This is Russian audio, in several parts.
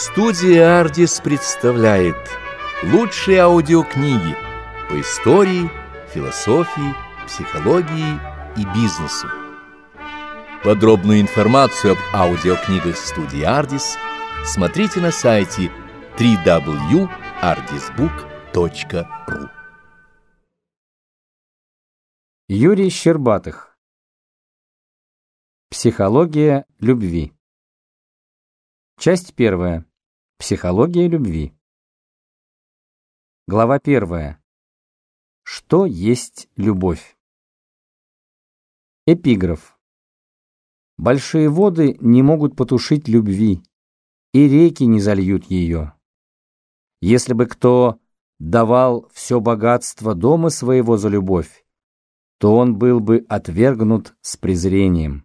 Студия «Ардис» представляет лучшие аудиокниги по истории, философии, психологии и бизнесу. Подробную информацию об аудиокнигах студии «Ардис» смотрите на сайте www.ardisbook.ru Юрий Щербатых Психология любви Часть первая. Психология любви. Глава первая. Что есть любовь? Эпиграф. Большие воды не могут потушить любви, и реки не зальют ее. Если бы кто давал все богатство дома своего за любовь, то он был бы отвергнут с презрением.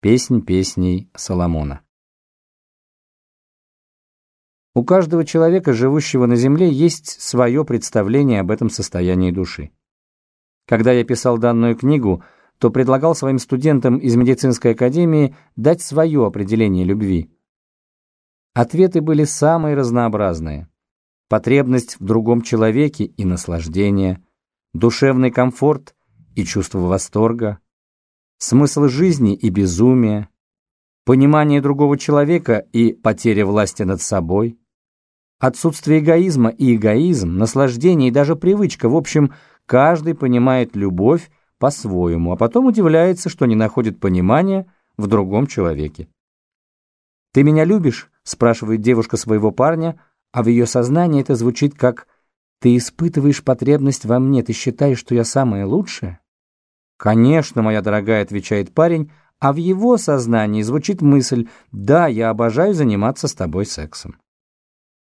Песнь песней Соломона. У каждого человека, живущего на Земле, есть свое представление об этом состоянии души. Когда я писал данную книгу, то предлагал своим студентам из медицинской академии дать свое определение любви. Ответы были самые разнообразные. Потребность в другом человеке и наслаждение, душевный комфорт и чувство восторга, смысл жизни и безумие, понимание другого человека и потеря власти над собой – Отсутствие эгоизма и эгоизм, наслаждение и даже привычка, в общем, каждый понимает любовь по-своему, а потом удивляется, что не находит понимания в другом человеке. «Ты меня любишь?» – спрашивает девушка своего парня, а в ее сознании это звучит как «Ты испытываешь потребность во мне, ты считаешь, что я самое лучшее?» «Конечно, моя дорогая», – отвечает парень, а в его сознании звучит мысль «Да, я обожаю заниматься с тобой сексом».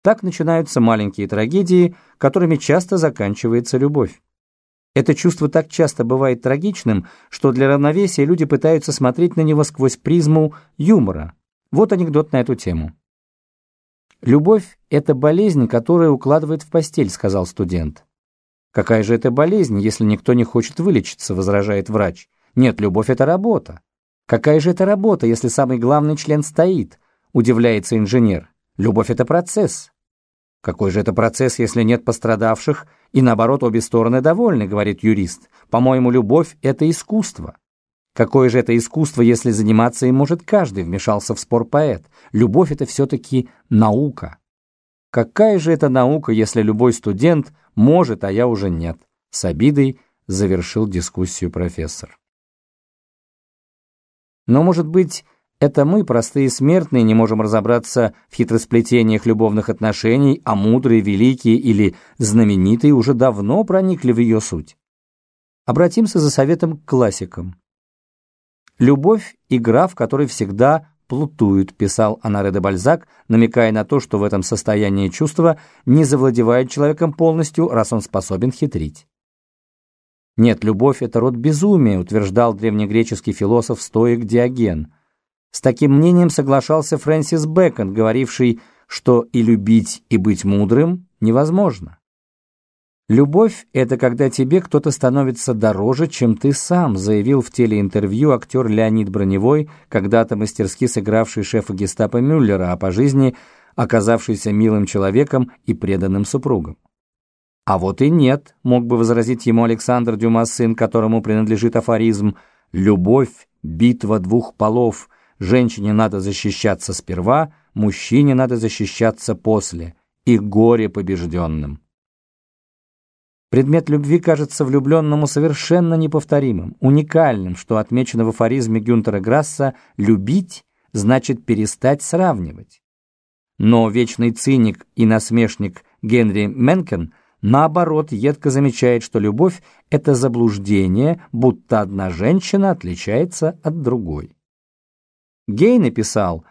Так начинаются маленькие трагедии, которыми часто заканчивается любовь. Это чувство так часто бывает трагичным, что для равновесия люди пытаются смотреть на него сквозь призму юмора. Вот анекдот на эту тему. «Любовь – это болезнь, которая укладывает в постель», – сказал студент. «Какая же это болезнь, если никто не хочет вылечиться?» – возражает врач. «Нет, любовь – это работа». «Какая же это работа, если самый главный член стоит?» – удивляется инженер. «Любовь – это процесс». Какой же это процесс, если нет пострадавших, и наоборот обе стороны довольны, говорит юрист. По-моему, любовь – это искусство. Какое же это искусство, если заниматься им может каждый, вмешался в спор поэт. Любовь – это все-таки наука. Какая же это наука, если любой студент может, а я уже нет? С обидой завершил дискуссию профессор. Но, может быть, это мы, простые смертные, не можем разобраться в хитросплетениях любовных отношений, а мудрые, великие или знаменитые уже давно проникли в ее суть. Обратимся за советом к классикам. «Любовь – игра, в которой всегда плутуют», – писал Анаре де Бальзак, намекая на то, что в этом состоянии чувства не завладевает человеком полностью, раз он способен хитрить. «Нет, любовь – это род безумия», – утверждал древнегреческий философ-стоик Диоген – с таким мнением соглашался Фрэнсис Бэкон, говоривший, что и любить, и быть мудрым невозможно. «Любовь – это когда тебе кто-то становится дороже, чем ты сам», заявил в телеинтервью актер Леонид Броневой, когда-то мастерски сыгравший шефа гестапо Мюллера, а по жизни оказавшийся милым человеком и преданным супругом. «А вот и нет», – мог бы возразить ему Александр Дюма, сын которому принадлежит афоризм, «любовь – битва двух полов», Женщине надо защищаться сперва, мужчине надо защищаться после, и горе побежденным. Предмет любви кажется влюбленному совершенно неповторимым, уникальным, что отмечено в афоризме Гюнтера Грасса «любить» значит перестать сравнивать. Но вечный циник и насмешник Генри Менкен наоборот едко замечает, что любовь – это заблуждение, будто одна женщина отличается от другой. Гей написал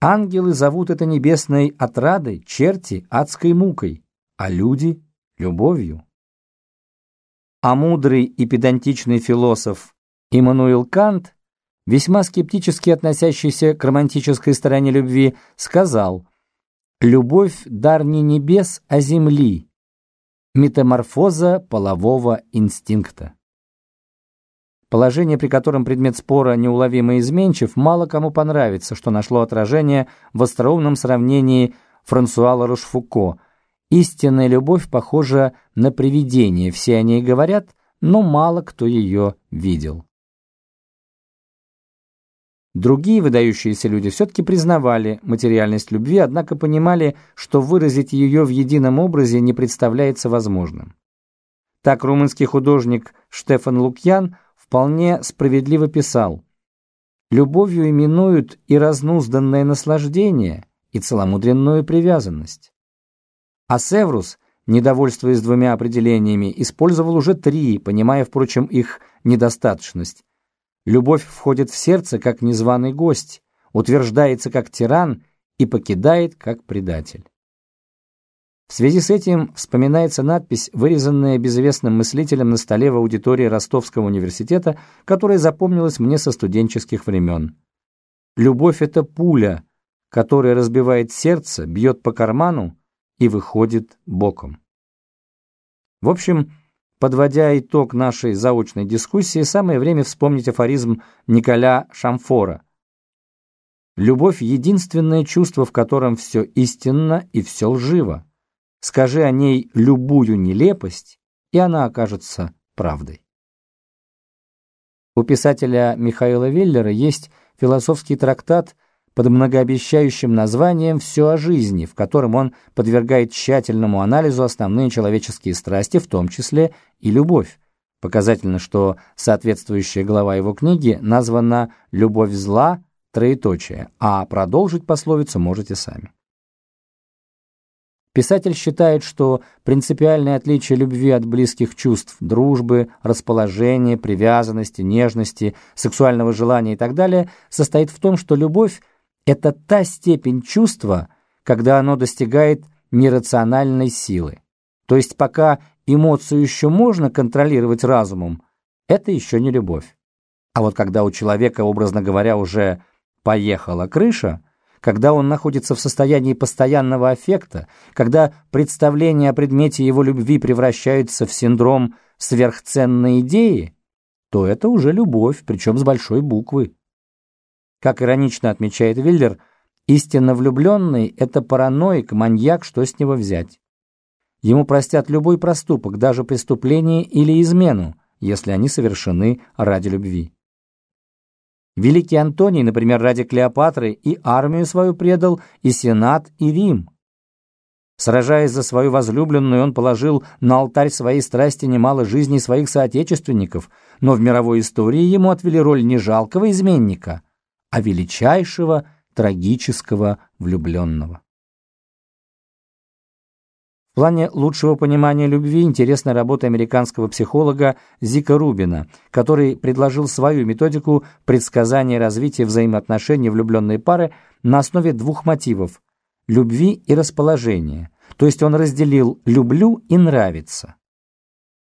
«Ангелы зовут это небесной отрадой, черти – адской мукой, а люди – любовью». А мудрый и педантичный философ Иммануил Кант, весьма скептически относящийся к романтической стороне любви, сказал «Любовь – дар не небес, а земли, метаморфоза полового инстинкта». Положение, при котором предмет спора неуловимо изменчив, мало кому понравится, что нашло отражение в остроумном сравнении Франсуа Ларошфуко. «Истинная любовь похожа на привидение, все о ней говорят, но мало кто ее видел». Другие выдающиеся люди все-таки признавали материальность любви, однако понимали, что выразить ее в едином образе не представляется возможным. Так румынский художник Штефан Лукьян – вполне справедливо писал «Любовью именуют и разнузданное наслаждение, и целомудренную привязанность». А Севрус, недовольствуясь двумя определениями, использовал уже три, понимая, впрочем, их недостаточность. Любовь входит в сердце, как незваный гость, утверждается, как тиран, и покидает, как предатель. В связи с этим вспоминается надпись, вырезанная безвестным мыслителем на столе в аудитории Ростовского университета, которая запомнилась мне со студенческих времен. «Любовь — это пуля, которая разбивает сердце, бьет по карману и выходит боком». В общем, подводя итог нашей заочной дискуссии, самое время вспомнить афоризм Николя Шамфора. «Любовь — единственное чувство, в котором все истинно и все лживо». Скажи о ней любую нелепость, и она окажется правдой. У писателя Михаила Веллера есть философский трактат под многообещающим названием «Все о жизни», в котором он подвергает тщательному анализу основные человеческие страсти, в том числе и любовь. Показательно, что соответствующая глава его книги названа «Любовь зла», троеточие, а продолжить пословицу можете сами. Писатель считает, что принципиальное отличие любви от близких чувств – дружбы, расположения, привязанности, нежности, сексуального желания и так далее – состоит в том, что любовь – это та степень чувства, когда оно достигает нерациональной силы. То есть пока эмоцию еще можно контролировать разумом, это еще не любовь. А вот когда у человека, образно говоря, уже поехала крыша – когда он находится в состоянии постоянного аффекта, когда представление о предмете его любви превращается в синдром сверхценной идеи, то это уже любовь, причем с большой буквы. Как иронично отмечает Виллер, истинно влюбленный – это параноик, маньяк, что с него взять. Ему простят любой проступок, даже преступление или измену, если они совершены ради любви. Великий Антоний, например, ради Клеопатры и армию свою предал, и Сенат, и Рим. Сражаясь за свою возлюбленную, он положил на алтарь своей страсти немало жизней своих соотечественников, но в мировой истории ему отвели роль не жалкого изменника, а величайшего трагического влюбленного. В плане лучшего понимания любви интересна работа американского психолога Зика Рубина, который предложил свою методику предсказания развития взаимоотношений влюбленной пары на основе двух мотивов – любви и расположения, то есть он разделил «люблю» и «нравится».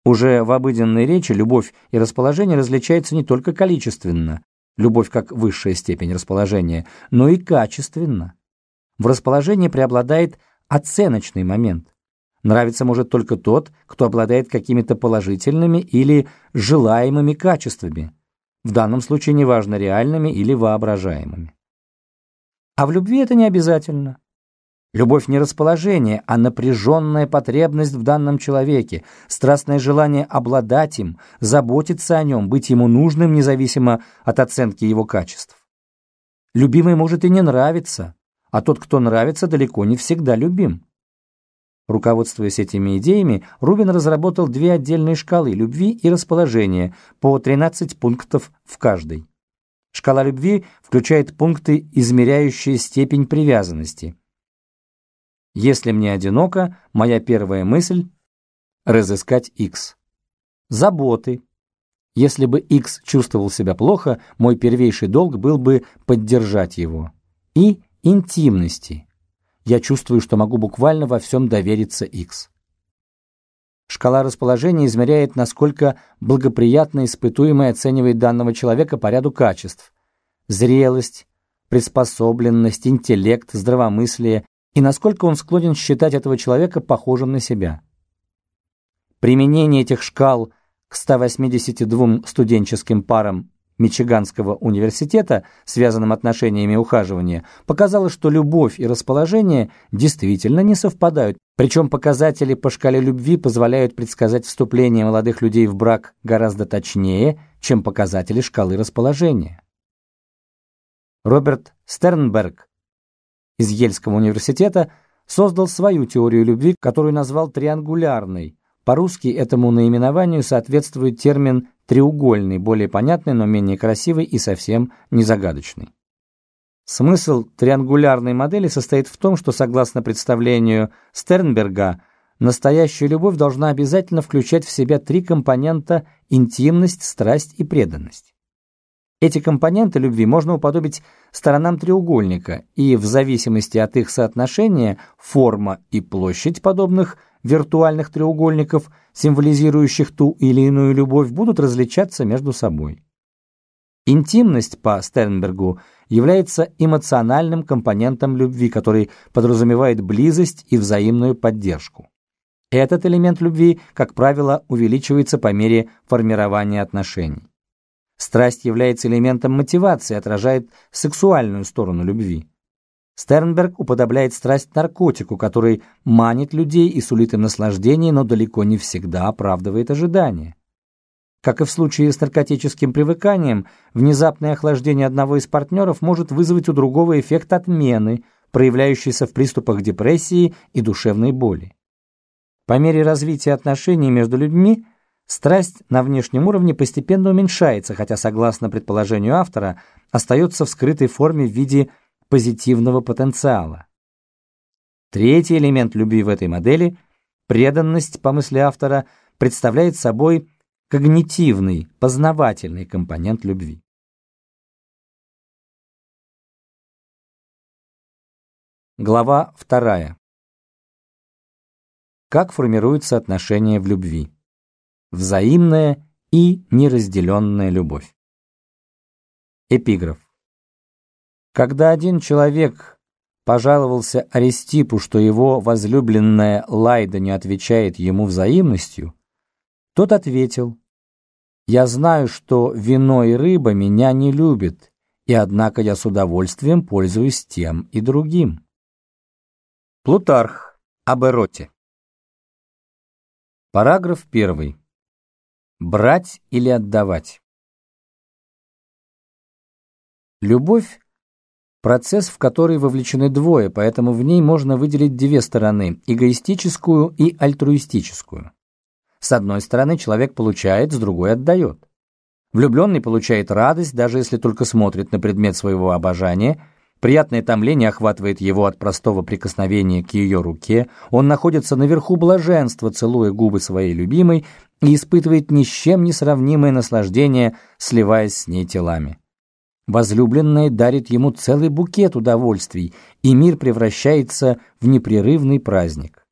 Уже в обыденной речи любовь и расположение различаются не только количественно, любовь как высшая степень расположения, но и качественно. В расположении преобладает оценочный момент – Нравится может только тот, кто обладает какими-то положительными или желаемыми качествами, в данном случае неважно реальными или воображаемыми. А в любви это не обязательно. Любовь не расположение, а напряженная потребность в данном человеке, страстное желание обладать им, заботиться о нем, быть ему нужным, независимо от оценки его качеств. Любимый может и не нравиться, а тот, кто нравится, далеко не всегда любим. Руководствуясь этими идеями, Рубин разработал две отдельные шкалы любви и расположения по 13 пунктов в каждой. Шкала любви включает пункты, измеряющие степень привязанности. Если мне одиноко, моя первая мысль – разыскать X. Заботы. Если бы X чувствовал себя плохо, мой первейший долг был бы поддержать его. И интимности. Я чувствую, что могу буквально во всем довериться X. Шкала расположения измеряет, насколько благоприятно испытуемый оценивает данного человека по ряду качеств. Зрелость, приспособленность, интеллект, здравомыслие и насколько он склонен считать этого человека похожим на себя. Применение этих шкал к 182 студенческим парам Мичиганского университета, связанным отношениями ухаживания, показало, что любовь и расположение действительно не совпадают, причем показатели по шкале любви позволяют предсказать вступление молодых людей в брак гораздо точнее, чем показатели шкалы расположения. Роберт Стернберг из Ельского университета создал свою теорию любви, которую назвал триангулярной – по-русски этому наименованию соответствует термин «треугольный», более понятный, но менее красивый и совсем не загадочный. Смысл триангулярной модели состоит в том, что, согласно представлению Стернберга, настоящая любовь должна обязательно включать в себя три компонента – интимность, страсть и преданность. Эти компоненты любви можно уподобить сторонам треугольника, и в зависимости от их соотношения форма и площадь подобных – виртуальных треугольников, символизирующих ту или иную любовь, будут различаться между собой. Интимность по Стернбергу является эмоциональным компонентом любви, который подразумевает близость и взаимную поддержку. Этот элемент любви, как правило, увеличивается по мере формирования отношений. Страсть является элементом мотивации, отражает сексуальную сторону любви. Стернберг уподобляет страсть наркотику, который манит людей и сулит им наслаждение, но далеко не всегда оправдывает ожидания. Как и в случае с наркотическим привыканием, внезапное охлаждение одного из партнеров может вызвать у другого эффект отмены, проявляющийся в приступах депрессии и душевной боли. По мере развития отношений между людьми страсть на внешнем уровне постепенно уменьшается, хотя, согласно предположению автора, остается в скрытой форме в виде позитивного потенциала. Третий элемент любви в этой модели – преданность, по мысли автора, представляет собой когнитивный, познавательный компонент любви. Глава вторая. Как формируются отношения в любви? Взаимная и неразделенная любовь. Эпиграф. Когда один человек пожаловался Аристипу, что его возлюбленная Лайда не отвечает ему взаимностью, тот ответил, «Я знаю, что вино и рыба меня не любят, и однако я с удовольствием пользуюсь тем и другим». Плутарх об Эроте Параграф первый. Брать или отдавать. Любовь Процесс, в который вовлечены двое, поэтому в ней можно выделить две стороны – эгоистическую и альтруистическую. С одной стороны человек получает, с другой отдает. Влюбленный получает радость, даже если только смотрит на предмет своего обожания. Приятное томление охватывает его от простого прикосновения к ее руке. Он находится наверху блаженства, целуя губы своей любимой, и испытывает ни с чем не сравнимое наслаждение, сливаясь с ней телами. Возлюбленная дарит ему целый букет удовольствий, и мир превращается в непрерывный праздник.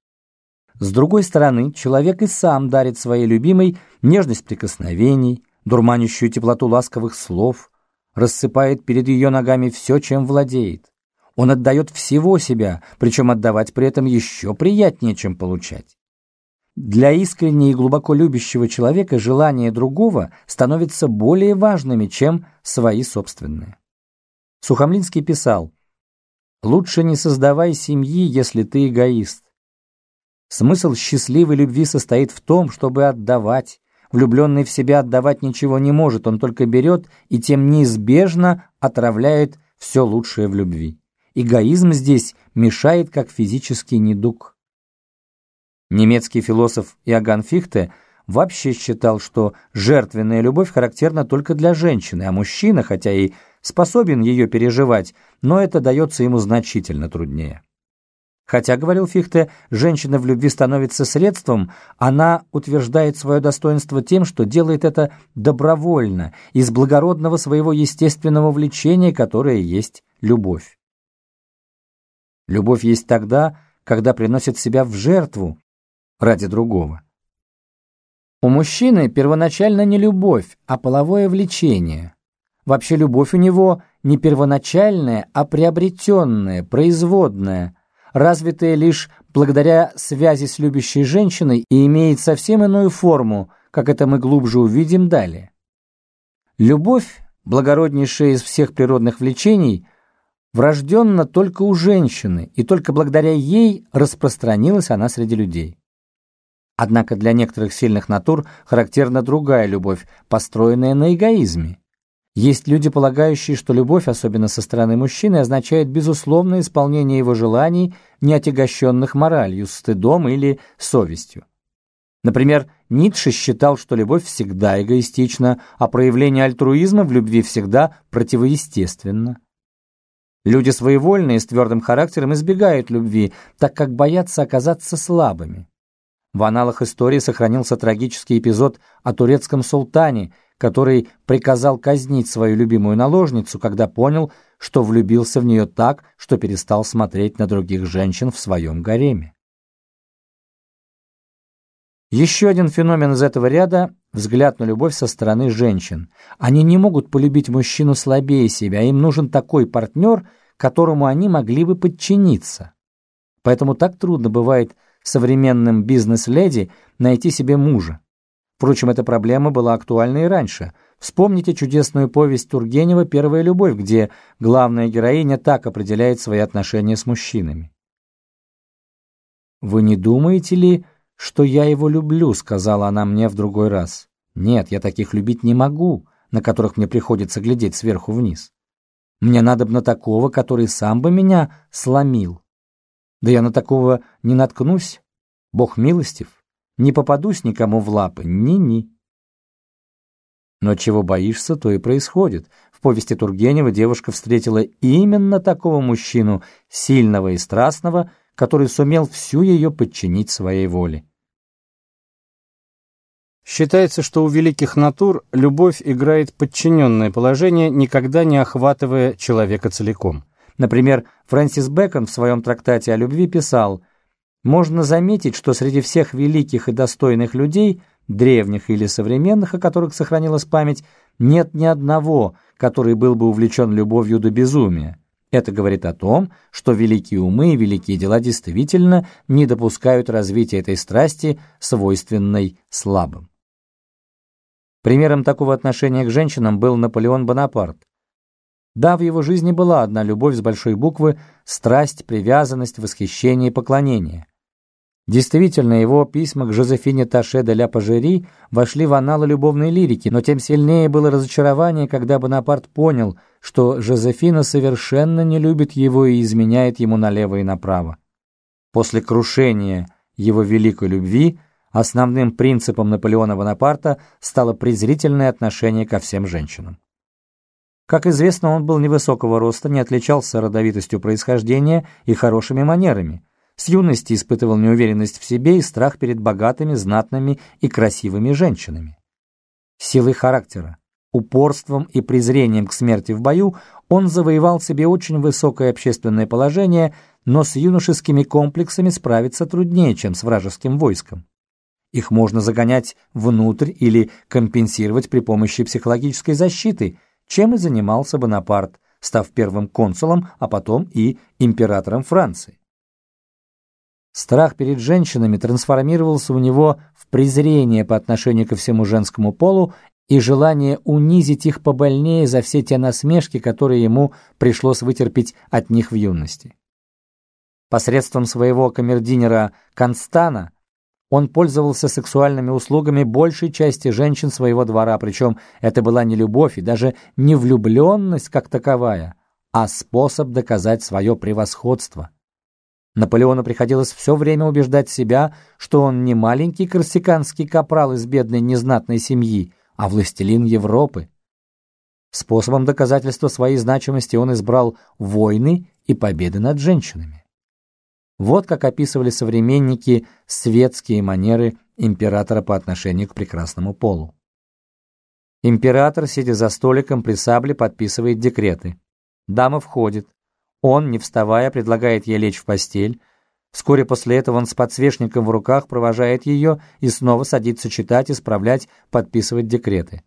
С другой стороны, человек и сам дарит своей любимой нежность прикосновений, дурманящую теплоту ласковых слов, рассыпает перед ее ногами все, чем владеет. Он отдает всего себя, причем отдавать при этом еще приятнее, чем получать. Для искренне и глубоко любящего человека желания другого становятся более важными, чем свои собственные. Сухомлинский писал, «Лучше не создавай семьи, если ты эгоист. Смысл счастливой любви состоит в том, чтобы отдавать. Влюбленный в себя отдавать ничего не может, он только берет и тем неизбежно отравляет все лучшее в любви. Эгоизм здесь мешает как физический недуг». Немецкий философ Иоганн Фихте вообще считал, что жертвенная любовь характерна только для женщины, а мужчина, хотя и способен ее переживать, но это дается ему значительно труднее. Хотя, говорил Фихте, женщина в любви становится средством, она утверждает свое достоинство тем, что делает это добровольно, из благородного своего естественного влечения, которое есть любовь. Любовь есть тогда, когда приносит себя в жертву, ради другого. У мужчины первоначально не любовь, а половое влечение. Вообще любовь у него не первоначальная, а приобретенная, производная, развитая лишь благодаря связи с любящей женщиной и имеет совсем иную форму, как это мы глубже увидим далее. Любовь, благороднейшая из всех природных влечений, врожденна только у женщины, и только благодаря ей распространилась она среди людей. Однако для некоторых сильных натур характерна другая любовь, построенная на эгоизме. Есть люди, полагающие, что любовь, особенно со стороны мужчины, означает безусловное исполнение его желаний, не отягощенных моралью, стыдом или совестью. Например, Ницше считал, что любовь всегда эгоистична, а проявление альтруизма в любви всегда противоестественно. Люди своевольные, с твердым характером избегают любви, так как боятся оказаться слабыми. В аналах истории сохранился трагический эпизод о турецком султане, который приказал казнить свою любимую наложницу, когда понял, что влюбился в нее так, что перестал смотреть на других женщин в своем гареме. Еще один феномен из этого ряда – взгляд на любовь со стороны женщин. Они не могут полюбить мужчину слабее себя, им нужен такой партнер, которому они могли бы подчиниться. Поэтому так трудно бывает – современным бизнес-леди найти себе мужа. Впрочем, эта проблема была актуальна и раньше. Вспомните чудесную повесть Тургенева «Первая любовь», где главная героиня так определяет свои отношения с мужчинами. «Вы не думаете ли, что я его люблю?» — сказала она мне в другой раз. «Нет, я таких любить не могу, на которых мне приходится глядеть сверху вниз. Мне надобно такого, который сам бы меня сломил». Да я на такого не наткнусь, Бог милостив, не попадусь никому в лапы, ни-ни. Но чего боишься, то и происходит. В повести Тургенева девушка встретила именно такого мужчину, сильного и страстного, который сумел всю ее подчинить своей воле. Считается, что у великих натур любовь играет подчиненное положение, никогда не охватывая человека целиком. Например, Фрэнсис Бэкон в своем трактате о любви писал «Можно заметить, что среди всех великих и достойных людей, древних или современных, о которых сохранилась память, нет ни одного, который был бы увлечен любовью до безумия. Это говорит о том, что великие умы и великие дела действительно не допускают развития этой страсти, свойственной слабым. Примером такого отношения к женщинам был Наполеон Бонапарт. Да, в его жизни была одна любовь с большой буквы – страсть, привязанность, восхищение и поклонение. Действительно, его письма к Жозефине Таше де ля Пажери вошли в аналы любовной лирики, но тем сильнее было разочарование, когда Бонапарт понял, что Жозефина совершенно не любит его и изменяет ему налево и направо. После крушения его великой любви основным принципом Наполеона Бонапарта стало презрительное отношение ко всем женщинам. Как известно, он был невысокого роста, не отличался родовитостью происхождения и хорошими манерами. С юности испытывал неуверенность в себе и страх перед богатыми, знатными и красивыми женщинами. Силой характера, упорством и презрением к смерти в бою он завоевал себе очень высокое общественное положение, но с юношескими комплексами справиться труднее, чем с вражеским войском. Их можно загонять внутрь или компенсировать при помощи психологической защиты – чем и занимался Бонапарт, став первым консулом, а потом и императором Франции. Страх перед женщинами трансформировался у него в презрение по отношению ко всему женскому полу и желание унизить их побольнее за все те насмешки, которые ему пришлось вытерпеть от них в юности. Посредством своего камердинера Констана – он пользовался сексуальными услугами большей части женщин своего двора, причем это была не любовь и даже не влюбленность как таковая, а способ доказать свое превосходство. Наполеону приходилось все время убеждать себя, что он не маленький корсиканский капрал из бедной незнатной семьи, а властелин Европы. Способом доказательства своей значимости он избрал войны и победы над женщинами. Вот как описывали современники светские манеры императора по отношению к прекрасному полу. Император, сидя за столиком при сабле, подписывает декреты. Дама входит. Он, не вставая, предлагает ей лечь в постель. Вскоре после этого он с подсвечником в руках провожает ее и снова садится читать, исправлять, подписывать декреты.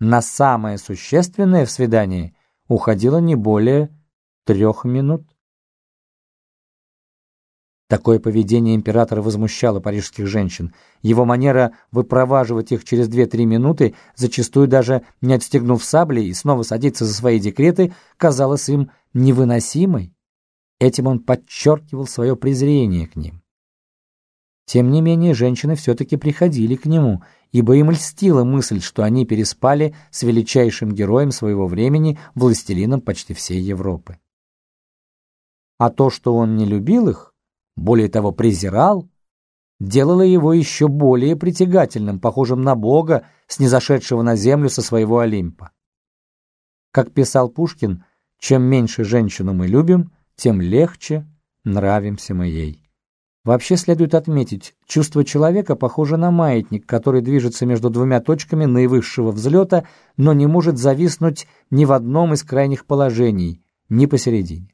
На самое существенное в свидании уходило не более трех минут. Такое поведение императора возмущало парижских женщин. Его манера выпроваживать их через 2-3 минуты, зачастую даже не отстегнув сабли и снова садиться за свои декреты, казалась им невыносимой. Этим он подчеркивал свое презрение к ним. Тем не менее, женщины все-таки приходили к нему, ибо им льстила мысль, что они переспали с величайшим героем своего времени, властелином почти всей Европы. А то, что он не любил их, более того, презирал, делало его еще более притягательным, похожим на Бога, снизошедшего на землю со своего Олимпа. Как писал Пушкин, чем меньше женщину мы любим, тем легче нравимся мы ей. Вообще следует отметить, чувство человека похоже на маятник, который движется между двумя точками наивысшего взлета, но не может зависнуть ни в одном из крайних положений, ни посередине.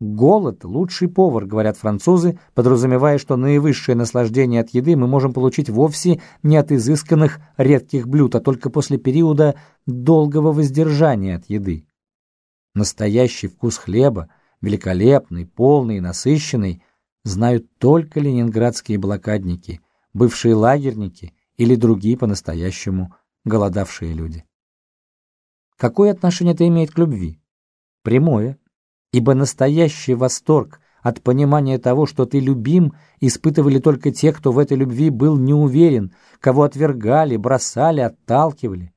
Голод – лучший повар, говорят французы, подразумевая, что наивысшее наслаждение от еды мы можем получить вовсе не от изысканных редких блюд, а только после периода долгого воздержания от еды. Настоящий вкус хлеба, великолепный, полный и насыщенный, знают только ленинградские блокадники, бывшие лагерники или другие по-настоящему голодавшие люди. Какое отношение это имеет к любви? Прямое ибо настоящий восторг от понимания того, что ты любим, испытывали только те, кто в этой любви был неуверен, кого отвергали, бросали, отталкивали,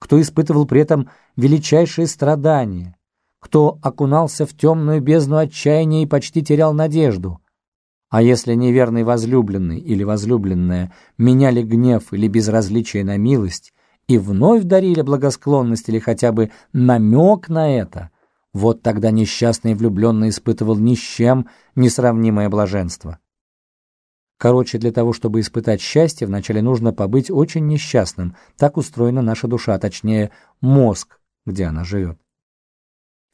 кто испытывал при этом величайшие страдания, кто окунался в темную бездну отчаяния и почти терял надежду. А если неверный возлюбленный или возлюбленная меняли гнев или безразличие на милость и вновь дарили благосклонность или хотя бы намек на это – вот тогда несчастный влюбленный испытывал ни с чем несравнимое блаженство. Короче, для того, чтобы испытать счастье, вначале нужно побыть очень несчастным. Так устроена наша душа, а точнее, мозг, где она живет.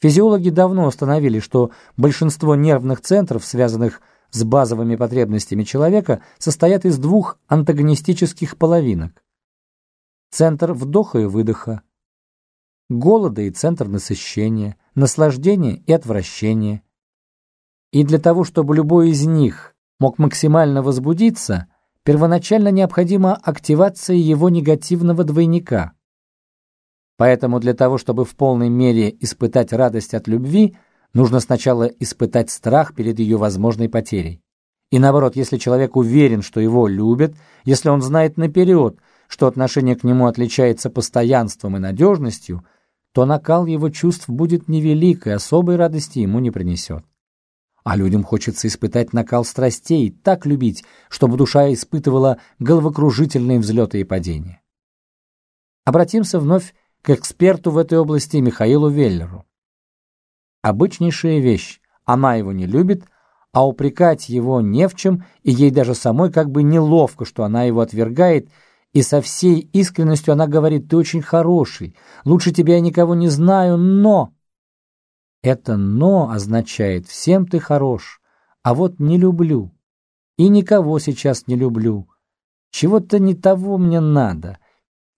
Физиологи давно установили, что большинство нервных центров, связанных с базовыми потребностями человека, состоят из двух антагонистических половинок. Центр вдоха и выдоха, голода и центр насыщения, наслаждения и отвращения. И для того, чтобы любой из них мог максимально возбудиться, первоначально необходима активация его негативного двойника. Поэтому для того, чтобы в полной мере испытать радость от любви, нужно сначала испытать страх перед ее возможной потерей. И наоборот, если человек уверен, что его любят, если он знает наперед, что отношение к нему отличается постоянством и надежностью – то накал его чувств будет невелик и особой радости ему не принесет. А людям хочется испытать накал страстей, так любить, чтобы душа испытывала головокружительные взлеты и падения. Обратимся вновь к эксперту в этой области Михаилу Веллеру. Обычнейшая вещь, она его не любит, а упрекать его не в чем, и ей даже самой как бы неловко, что она его отвергает – и со всей искренностью она говорит, ты очень хороший, лучше тебя я никого не знаю, но... Это «но» означает «всем ты хорош, а вот не люблю». И никого сейчас не люблю. Чего-то не того мне надо.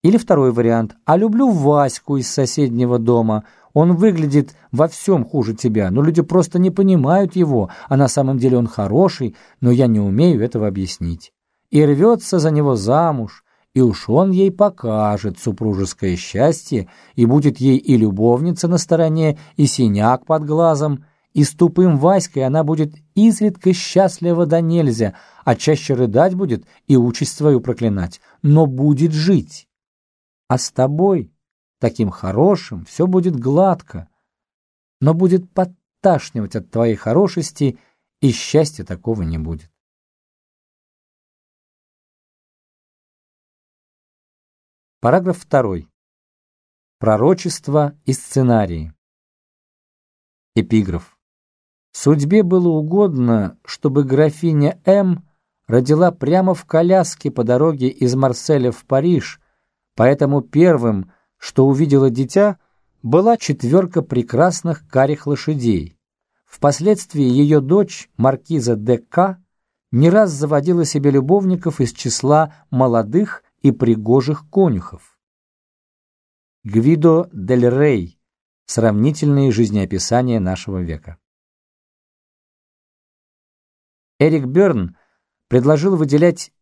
Или второй вариант. А люблю Ваську из соседнего дома. Он выглядит во всем хуже тебя, но люди просто не понимают его, а на самом деле он хороший, но я не умею этого объяснить. И рвется за него замуж, и уж он ей покажет супружеское счастье, и будет ей и любовница на стороне, и синяк под глазом, и с тупым Васькой она будет изредка счастлива да нельзя, а чаще рыдать будет и участь свою проклинать, но будет жить. А с тобой, таким хорошим, все будет гладко, но будет подташнивать от твоей хорошести, и счастья такого не будет. Параграф 2. Пророчество и сценарии. Эпиграф. Судьбе было угодно, чтобы графиня М. родила прямо в коляске по дороге из Марселя в Париж, поэтому первым, что увидела дитя, была четверка прекрасных карих лошадей. Впоследствии ее дочь, маркиза Д.К., не раз заводила себе любовников из числа молодых и пригожих конюхов. Гвидо дель Рей. Сравнительные жизнеописания нашего века. Эрик Берн предложил выделять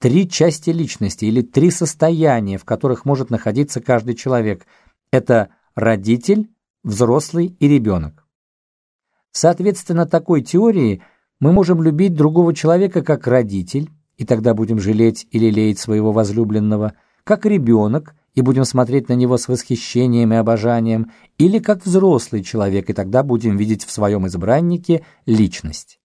три части личности или три состояния, в которых может находиться каждый человек. Это родитель, взрослый и ребенок. Соответственно, такой теории мы можем любить другого человека как родитель, и тогда будем жалеть или лелеять своего возлюбленного, как ребенок, и будем смотреть на него с восхищением и обожанием, или как взрослый человек, и тогда будем видеть в своем избраннике личность.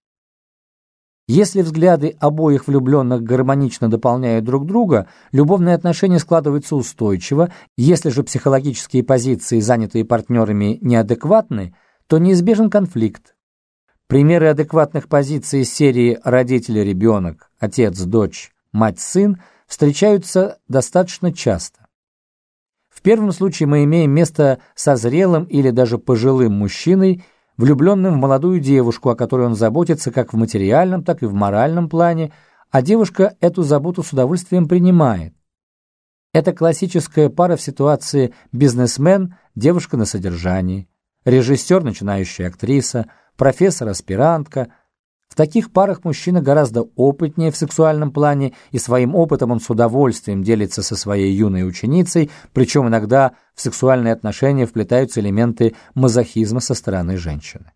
Если взгляды обоих влюбленных гармонично дополняют друг друга, любовные отношения складываются устойчиво, если же психологические позиции, занятые партнерами, неадекватны, то неизбежен конфликт. Примеры адекватных позиций из серии родитель ребенок отец, дочь, мать, сын, встречаются достаточно часто. В первом случае мы имеем место со зрелым или даже пожилым мужчиной, влюбленным в молодую девушку, о которой он заботится как в материальном, так и в моральном плане, а девушка эту заботу с удовольствием принимает. Это классическая пара в ситуации бизнесмен, девушка на содержании, режиссер, начинающая актриса, профессор-аспирантка – в таких парах мужчина гораздо опытнее в сексуальном плане, и своим опытом он с удовольствием делится со своей юной ученицей, причем иногда в сексуальные отношения вплетаются элементы мазохизма со стороны женщины.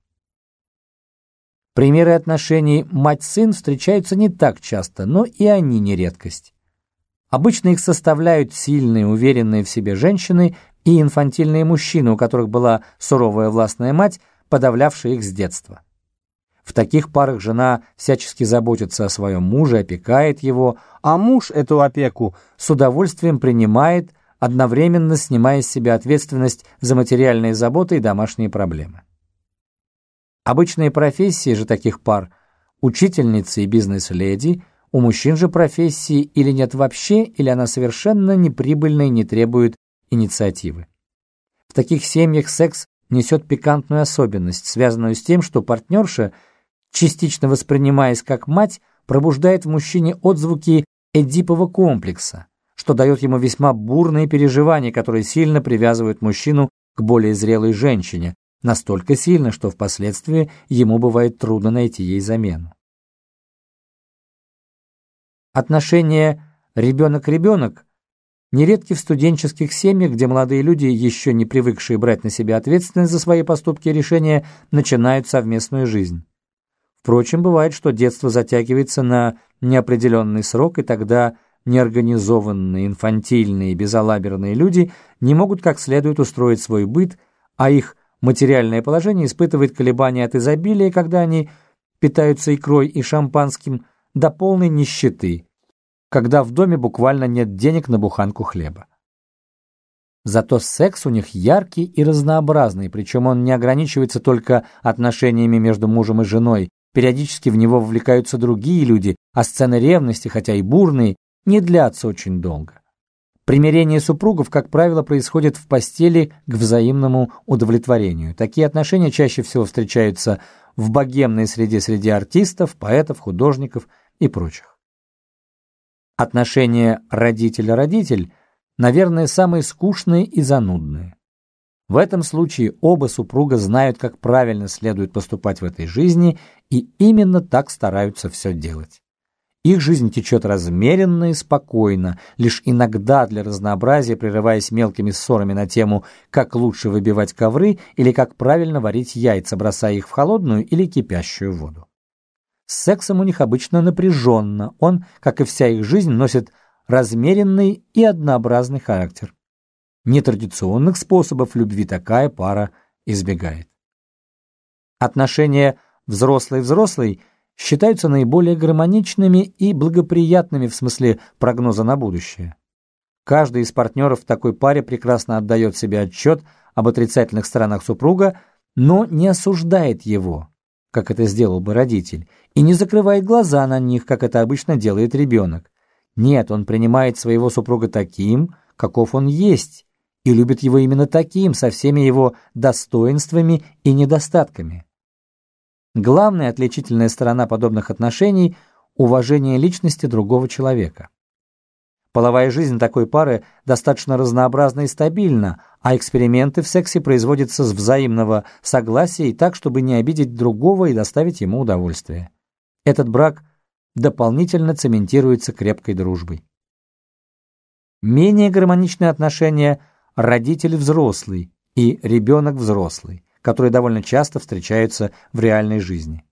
Примеры отношений мать-сын встречаются не так часто, но и они не редкость. Обычно их составляют сильные, уверенные в себе женщины и инфантильные мужчины, у которых была суровая властная мать, подавлявшая их с детства. В таких парах жена всячески заботится о своем муже, опекает его, а муж эту опеку с удовольствием принимает, одновременно снимая с себя ответственность за материальные заботы и домашние проблемы. Обычные профессии же таких пар – учительницы и бизнес-леди – у мужчин же профессии или нет вообще, или она совершенно неприбыльна и не требует инициативы. В таких семьях секс несет пикантную особенность, связанную с тем, что партнерша – частично воспринимаясь как мать, пробуждает в мужчине отзвуки эдипового комплекса, что дает ему весьма бурные переживания, которые сильно привязывают мужчину к более зрелой женщине, настолько сильно, что впоследствии ему бывает трудно найти ей замену. Отношение «ребенок-ребенок» нередки в студенческих семьях, где молодые люди, еще не привыкшие брать на себя ответственность за свои поступки и решения, начинают совместную жизнь. Впрочем, бывает, что детство затягивается на неопределенный срок, и тогда неорганизованные, инфантильные, безалаберные люди не могут как следует устроить свой быт, а их материальное положение испытывает колебания от изобилия, когда они питаются икрой и шампанским, до полной нищеты, когда в доме буквально нет денег на буханку хлеба. Зато секс у них яркий и разнообразный, причем он не ограничивается только отношениями между мужем и женой, Периодически в него вовлекаются другие люди, а сцены ревности, хотя и бурные, не длятся очень долго. Примирение супругов, как правило, происходит в постели к взаимному удовлетворению. Такие отношения чаще всего встречаются в богемной среде среди артистов, поэтов, художников и прочих. Отношения родитель-родитель, наверное, самые скучные и занудные. В этом случае оба супруга знают, как правильно следует поступать в этой жизни, и именно так стараются все делать. Их жизнь течет размеренно и спокойно, лишь иногда для разнообразия прерываясь мелкими ссорами на тему, как лучше выбивать ковры или как правильно варить яйца, бросая их в холодную или кипящую воду. С сексом у них обычно напряженно, он, как и вся их жизнь, носит размеренный и однообразный характер. Нетрадиционных способов любви такая пара избегает. Отношения взрослый-взрослый считаются наиболее гармоничными и благоприятными в смысле прогноза на будущее. Каждый из партнеров в такой паре прекрасно отдает себе отчет об отрицательных сторонах супруга, но не осуждает его, как это сделал бы родитель, и не закрывает глаза на них, как это обычно делает ребенок. Нет, он принимает своего супруга таким, каков он есть, и любит его именно таким, со всеми его достоинствами и недостатками. Главная отличительная сторона подобных отношений – уважение личности другого человека. Половая жизнь такой пары достаточно разнообразна и стабильна, а эксперименты в сексе производятся с взаимного согласия и так, чтобы не обидеть другого и доставить ему удовольствие. Этот брак дополнительно цементируется крепкой дружбой. Менее гармоничные отношения родитель взрослый и ребенок взрослый, которые довольно часто встречаются в реальной жизни.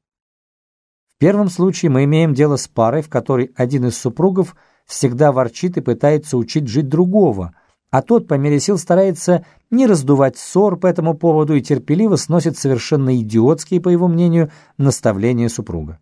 В первом случае мы имеем дело с парой, в которой один из супругов всегда ворчит и пытается учить жить другого, а тот по мере сил старается не раздувать ссор по этому поводу и терпеливо сносит совершенно идиотские, по его мнению, наставления супруга.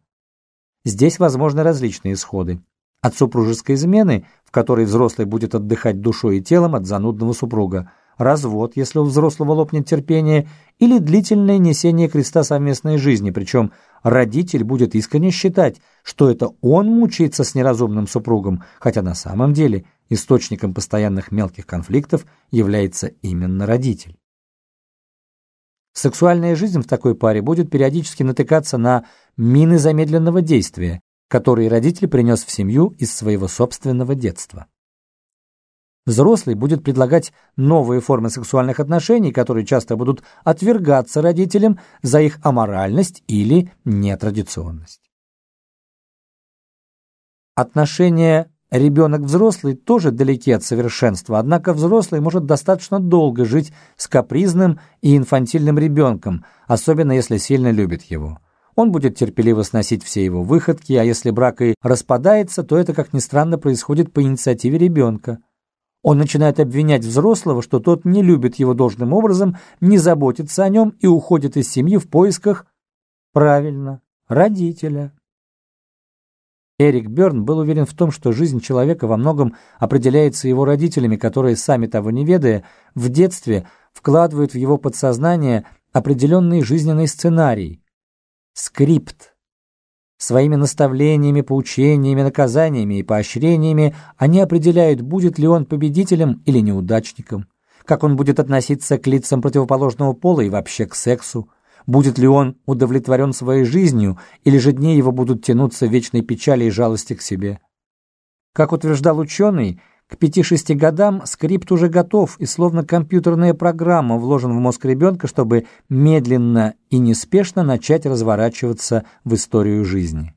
Здесь возможны различные исходы. От супружеской измены которой взрослый будет отдыхать душой и телом от занудного супруга, развод, если у взрослого лопнет терпение, или длительное несение креста совместной жизни, причем родитель будет искренне считать, что это он мучается с неразумным супругом, хотя на самом деле источником постоянных мелких конфликтов является именно родитель. Сексуальная жизнь в такой паре будет периодически натыкаться на мины замедленного действия, который родитель принес в семью из своего собственного детства. Взрослый будет предлагать новые формы сексуальных отношений, которые часто будут отвергаться родителям за их аморальность или нетрадиционность. Отношения ребенок-взрослый тоже далеки от совершенства, однако взрослый может достаточно долго жить с капризным и инфантильным ребенком, особенно если сильно любит его. Он будет терпеливо сносить все его выходки, а если брак и распадается, то это, как ни странно, происходит по инициативе ребенка. Он начинает обвинять взрослого, что тот не любит его должным образом, не заботится о нем и уходит из семьи в поисках, правильно, родителя. Эрик Берн был уверен в том, что жизнь человека во многом определяется его родителями, которые, сами того не ведая, в детстве вкладывают в его подсознание определенный жизненный сценарий, скрипт. Своими наставлениями, поучениями, наказаниями и поощрениями они определяют, будет ли он победителем или неудачником, как он будет относиться к лицам противоположного пола и вообще к сексу, будет ли он удовлетворен своей жизнью или же дни его будут тянуться вечной печали и жалости к себе. Как утверждал ученый, к 5-6 годам скрипт уже готов и словно компьютерная программа вложен в мозг ребенка, чтобы медленно и неспешно начать разворачиваться в историю жизни.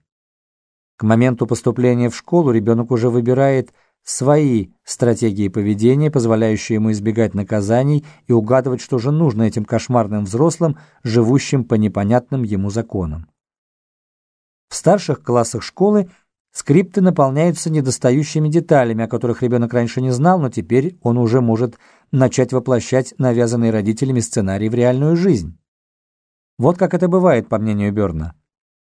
К моменту поступления в школу ребенок уже выбирает свои стратегии поведения, позволяющие ему избегать наказаний и угадывать, что же нужно этим кошмарным взрослым, живущим по непонятным ему законам. В старших классах школы – Скрипты наполняются недостающими деталями, о которых ребенок раньше не знал, но теперь он уже может начать воплощать навязанные родителями сценарий в реальную жизнь. Вот как это бывает, по мнению Берна.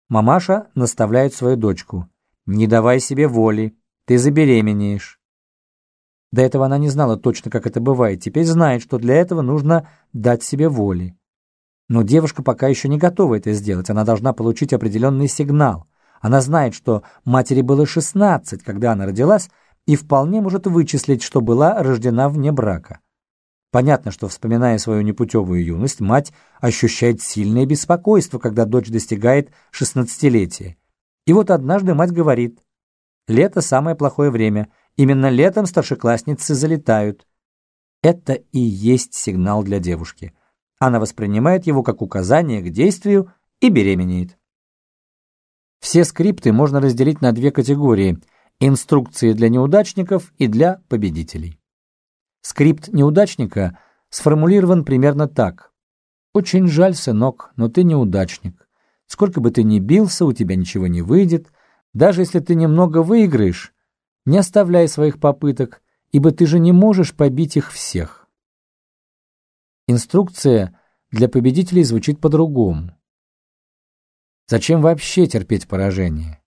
Мамаша наставляет свою дочку. «Не давай себе воли, ты забеременеешь». До этого она не знала точно, как это бывает, теперь знает, что для этого нужно дать себе воли. Но девушка пока еще не готова это сделать, она должна получить определенный сигнал – она знает, что матери было 16, когда она родилась, и вполне может вычислить, что была рождена вне брака. Понятно, что, вспоминая свою непутевую юность, мать ощущает сильное беспокойство, когда дочь достигает 16-летия. И вот однажды мать говорит, «Лето – самое плохое время, именно летом старшеклассницы залетают». Это и есть сигнал для девушки. Она воспринимает его как указание к действию и беременеет. Все скрипты можно разделить на две категории – инструкции для неудачников и для победителей. Скрипт неудачника сформулирован примерно так. «Очень жаль, сынок, но ты неудачник. Сколько бы ты ни бился, у тебя ничего не выйдет. Даже если ты немного выиграешь, не оставляй своих попыток, ибо ты же не можешь побить их всех». Инструкция для победителей звучит по-другому. Зачем вообще терпеть поражение?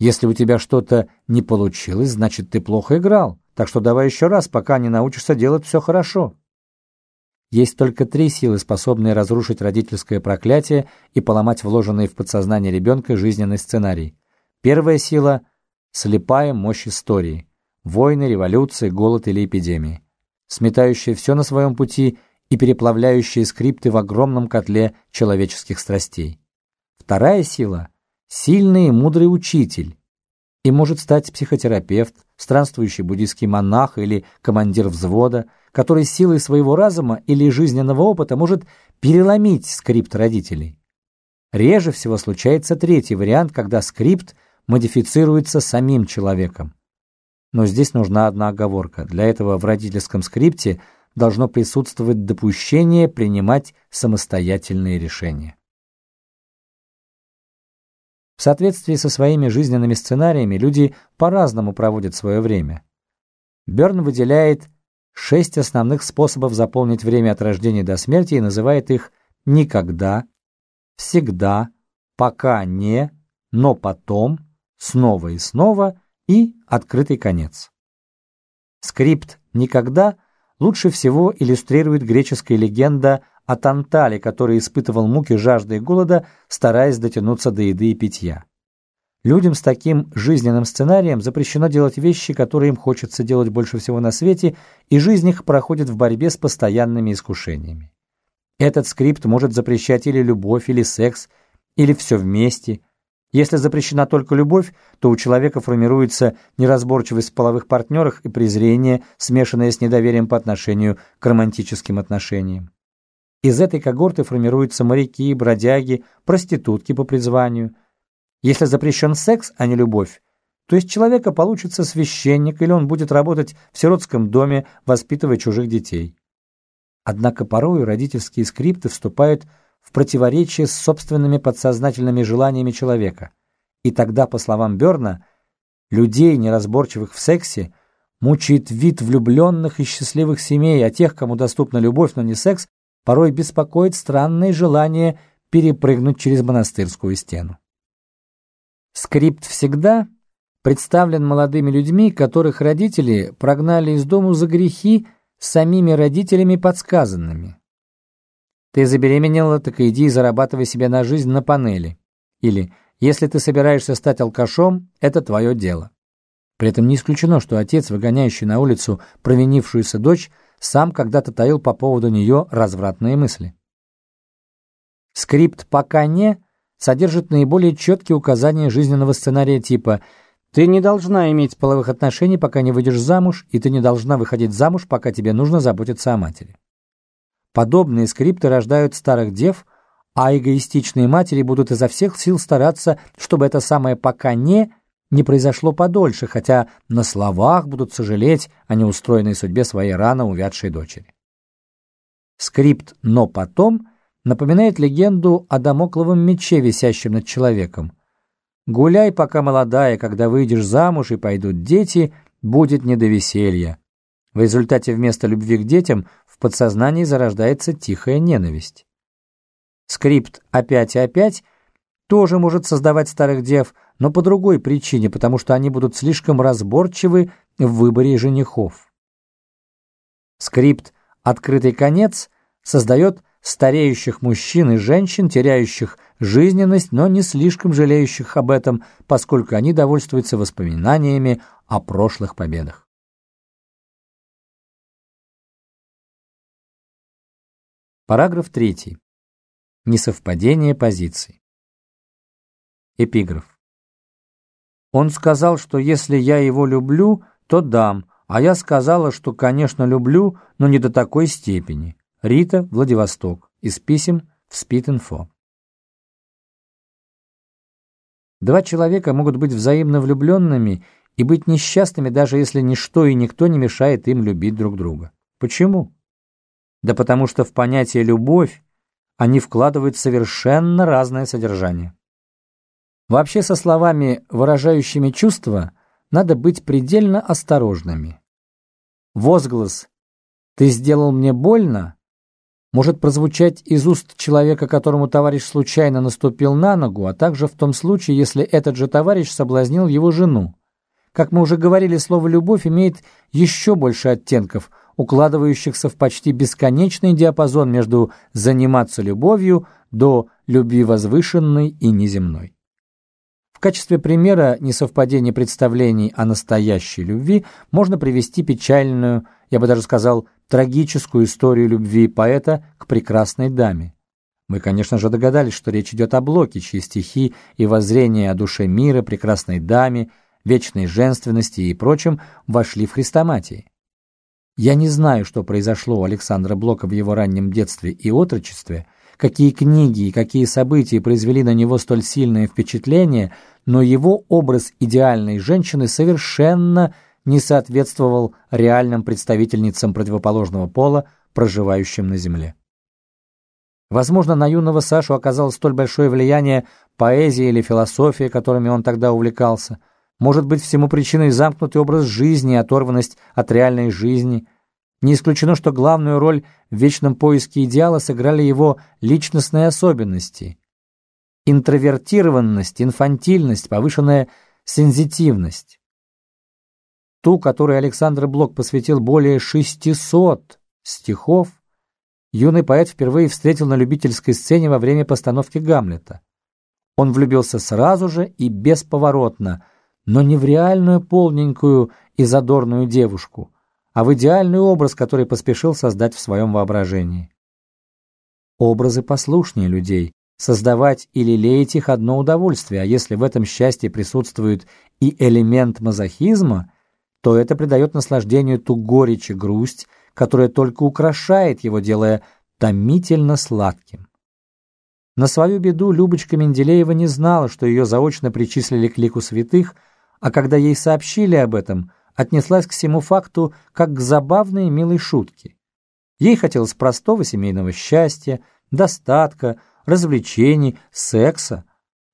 Если у тебя что-то не получилось, значит, ты плохо играл. Так что давай еще раз, пока не научишься делать все хорошо. Есть только три силы, способные разрушить родительское проклятие и поломать вложенный в подсознание ребенка жизненный сценарий. Первая сила – слепая мощь истории. Войны, революции, голод или эпидемии. сметающие все на своем пути и переплавляющие скрипты в огромном котле человеческих страстей. Вторая сила – сильный и мудрый учитель, и может стать психотерапевт, странствующий буддийский монах или командир взвода, который силой своего разума или жизненного опыта может переломить скрипт родителей. Реже всего случается третий вариант, когда скрипт модифицируется самим человеком. Но здесь нужна одна оговорка. Для этого в родительском скрипте должно присутствовать допущение принимать самостоятельные решения. В соответствии со своими жизненными сценариями люди по-разному проводят свое время. Берн выделяет шесть основных способов заполнить время от рождения до смерти и называет их «никогда», «всегда», «пока не», «но потом», «снова и снова» и «открытый конец». Скрипт «никогда» лучше всего иллюстрирует греческая легенда от Антали, который испытывал муки жажды и голода, стараясь дотянуться до еды и питья. Людям с таким жизненным сценарием запрещено делать вещи, которые им хочется делать больше всего на свете, и жизнь их проходит в борьбе с постоянными искушениями. Этот скрипт может запрещать или любовь, или секс, или все вместе. Если запрещена только любовь, то у человека формируется неразборчивость в половых партнерах и презрение, смешанное с недоверием по отношению к романтическим отношениям. Из этой когорты формируются моряки, бродяги, проститутки по призванию. Если запрещен секс, а не любовь, то из человека получится священник, или он будет работать в сиротском доме, воспитывая чужих детей. Однако порою родительские скрипты вступают в противоречие с собственными подсознательными желаниями человека. И тогда, по словам Берна, людей, неразборчивых в сексе, мучает вид влюбленных и счастливых семей, а тех, кому доступна любовь, но не секс, порой беспокоит странное желание перепрыгнуть через монастырскую стену. Скрипт всегда представлен молодыми людьми, которых родители прогнали из дому за грехи самими родителями подсказанными. «Ты забеременела, так иди и зарабатывай себе на жизнь на панели». Или «Если ты собираешься стать алкашом, это твое дело». При этом не исключено, что отец, выгоняющий на улицу провинившуюся дочь, сам когда-то таил по поводу нее развратные мысли. Скрипт «пока не» содержит наиболее четкие указания жизненного сценария типа «ты не должна иметь половых отношений, пока не выйдешь замуж, и ты не должна выходить замуж, пока тебе нужно заботиться о матери». Подобные скрипты рождают старых дев, а эгоистичные матери будут изо всех сил стараться, чтобы это самое «пока не» не произошло подольше, хотя на словах будут сожалеть о неустроенной судьбе своей рано увядшей дочери. Скрипт «Но потом» напоминает легенду о домокловом мече, висящем над человеком. «Гуляй, пока молодая, когда выйдешь замуж и пойдут дети, будет не до веселья». В результате вместо любви к детям в подсознании зарождается тихая ненависть. Скрипт «Опять и опять» тоже может создавать старых дев – но по другой причине, потому что они будут слишком разборчивы в выборе женихов. Скрипт «Открытый конец» создает стареющих мужчин и женщин, теряющих жизненность, но не слишком жалеющих об этом, поскольку они довольствуются воспоминаниями о прошлых победах. Параграф 3. Несовпадение позиций. Эпиграф. Он сказал, что если я его люблю, то дам, а я сказала, что, конечно, люблю, но не до такой степени. Рита, Владивосток. Из писем в спит инфо Два человека могут быть взаимно влюбленными и быть несчастными, даже если ничто и никто не мешает им любить друг друга. Почему? Да потому что в понятие «любовь» они вкладывают совершенно разное содержание. Вообще со словами, выражающими чувства, надо быть предельно осторожными. Возглас «Ты сделал мне больно» может прозвучать из уст человека, которому товарищ случайно наступил на ногу, а также в том случае, если этот же товарищ соблазнил его жену. Как мы уже говорили, слово «любовь» имеет еще больше оттенков, укладывающихся в почти бесконечный диапазон между «заниматься любовью» до «любви возвышенной и неземной». В качестве примера несовпадения представлений о настоящей любви можно привести печальную, я бы даже сказал, трагическую историю любви поэта к прекрасной даме. Мы, конечно же, догадались, что речь идет о Блоке, чьи стихи и воззрения о душе мира, прекрасной даме, вечной женственности и прочем вошли в хрестоматии. Я не знаю, что произошло у Александра Блока в его раннем детстве и отрочестве – какие книги и какие события произвели на него столь сильное впечатление, но его образ идеальной женщины совершенно не соответствовал реальным представительницам противоположного пола, проживающим на Земле. Возможно, на юного Сашу оказало столь большое влияние поэзия или философия, которыми он тогда увлекался. Может быть, всему причиной замкнутый образ жизни, оторванность от реальной жизни – не исключено, что главную роль в вечном поиске идеала сыграли его личностные особенности. Интровертированность, инфантильность, повышенная сензитивность. Ту, которой Александр Блок посвятил более 600 стихов, юный поэт впервые встретил на любительской сцене во время постановки «Гамлета». Он влюбился сразу же и бесповоротно, но не в реальную полненькую и задорную девушку – а в идеальный образ, который поспешил создать в своем воображении. Образы послушнее людей. Создавать или леять их одно удовольствие, а если в этом счастье присутствует и элемент мазохизма, то это придает наслаждению ту горечь и грусть, которая только украшает его, делая томительно сладким. На свою беду Любочка Менделеева не знала, что ее заочно причислили к лику святых, а когда ей сообщили об этом, отнеслась к всему факту как к забавной и милой шутке. Ей хотелось простого семейного счастья, достатка, развлечений, секса,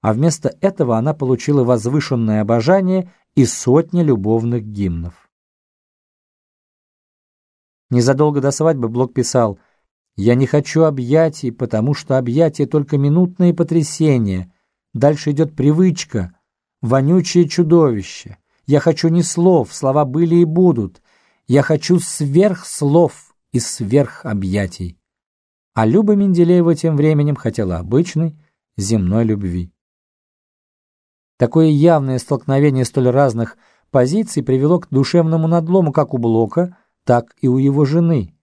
а вместо этого она получила возвышенное обожание и сотни любовных гимнов. Незадолго до свадьбы Блок писал «Я не хочу объятий, потому что объятия только минутные потрясения. Дальше идет привычка, вонючее чудовище. Я хочу не слов, слова были и будут. Я хочу сверх слов и сверх объятий. А Люба Менделеева тем временем хотела обычной земной любви. Такое явное столкновение столь разных позиций привело к душевному надлому как у Блока, так и у его жены.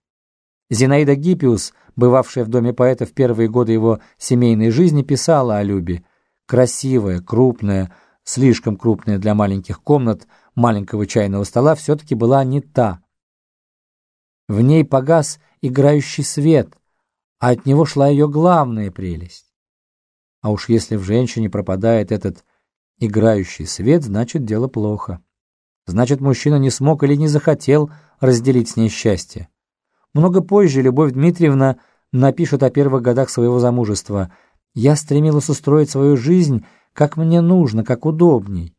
Зинаида Гиппиус, бывавшая в доме поэта в первые годы его семейной жизни, писала о Любе. Красивая, крупная, слишком крупная для маленьких комнат маленького чайного стола, все-таки была не та. В ней погас играющий свет, а от него шла ее главная прелесть. А уж если в женщине пропадает этот играющий свет, значит, дело плохо. Значит, мужчина не смог или не захотел разделить с ней счастье. Много позже Любовь Дмитриевна напишет о первых годах своего замужества. «Я стремилась устроить свою жизнь как мне нужно, как удобней.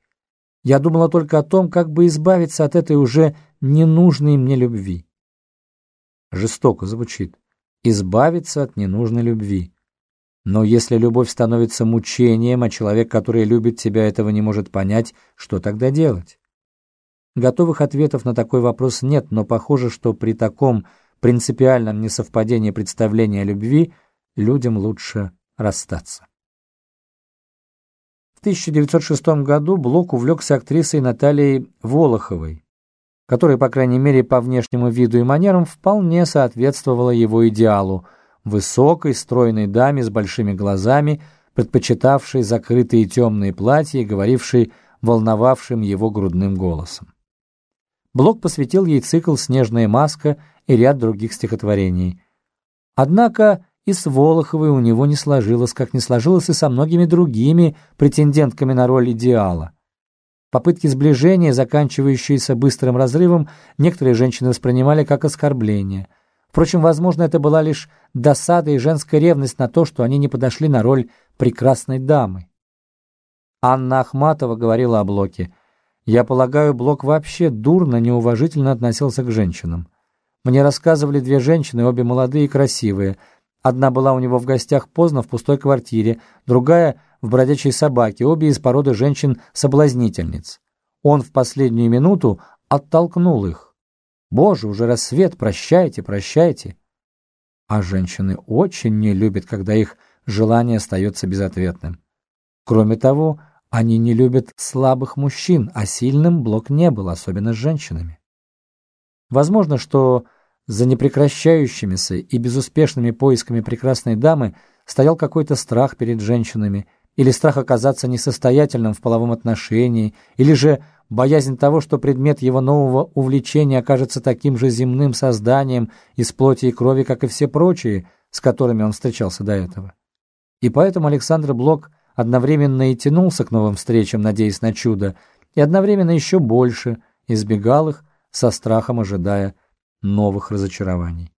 Я думала только о том, как бы избавиться от этой уже ненужной мне любви. Жестоко звучит. Избавиться от ненужной любви. Но если любовь становится мучением, а человек, который любит тебя, этого не может понять, что тогда делать? Готовых ответов на такой вопрос нет, но похоже, что при таком принципиальном несовпадении представления о любви людям лучше расстаться. 1906 году Блок увлекся актрисой Натальей Волоховой, которая, по крайней мере, по внешнему виду и манерам вполне соответствовала его идеалу – высокой, стройной даме с большими глазами, предпочитавшей закрытые темные платья и говорившей волновавшим его грудным голосом. Блок посвятил ей цикл «Снежная маска» и ряд других стихотворений. Однако и с Волоховой у него не сложилось, как не сложилось и со многими другими претендентками на роль идеала. Попытки сближения, заканчивающиеся быстрым разрывом, некоторые женщины воспринимали как оскорбление. Впрочем, возможно, это была лишь досада и женская ревность на то, что они не подошли на роль прекрасной дамы. Анна Ахматова говорила о Блоке. «Я полагаю, Блок вообще дурно, неуважительно относился к женщинам. Мне рассказывали две женщины, обе молодые и красивые, Одна была у него в гостях поздно в пустой квартире, другая – в бродячей собаке, обе из породы женщин-соблазнительниц. Он в последнюю минуту оттолкнул их. «Боже, уже рассвет, прощайте, прощайте!» А женщины очень не любят, когда их желание остается безответным. Кроме того, они не любят слабых мужчин, а сильным блок не был, особенно с женщинами. Возможно, что за непрекращающимися и безуспешными поисками прекрасной дамы стоял какой-то страх перед женщинами, или страх оказаться несостоятельным в половом отношении, или же боязнь того, что предмет его нового увлечения окажется таким же земным созданием из плоти и крови, как и все прочие, с которыми он встречался до этого. И поэтому Александр Блок одновременно и тянулся к новым встречам, надеясь на чудо, и одновременно еще больше избегал их, со страхом ожидая новых разочарований.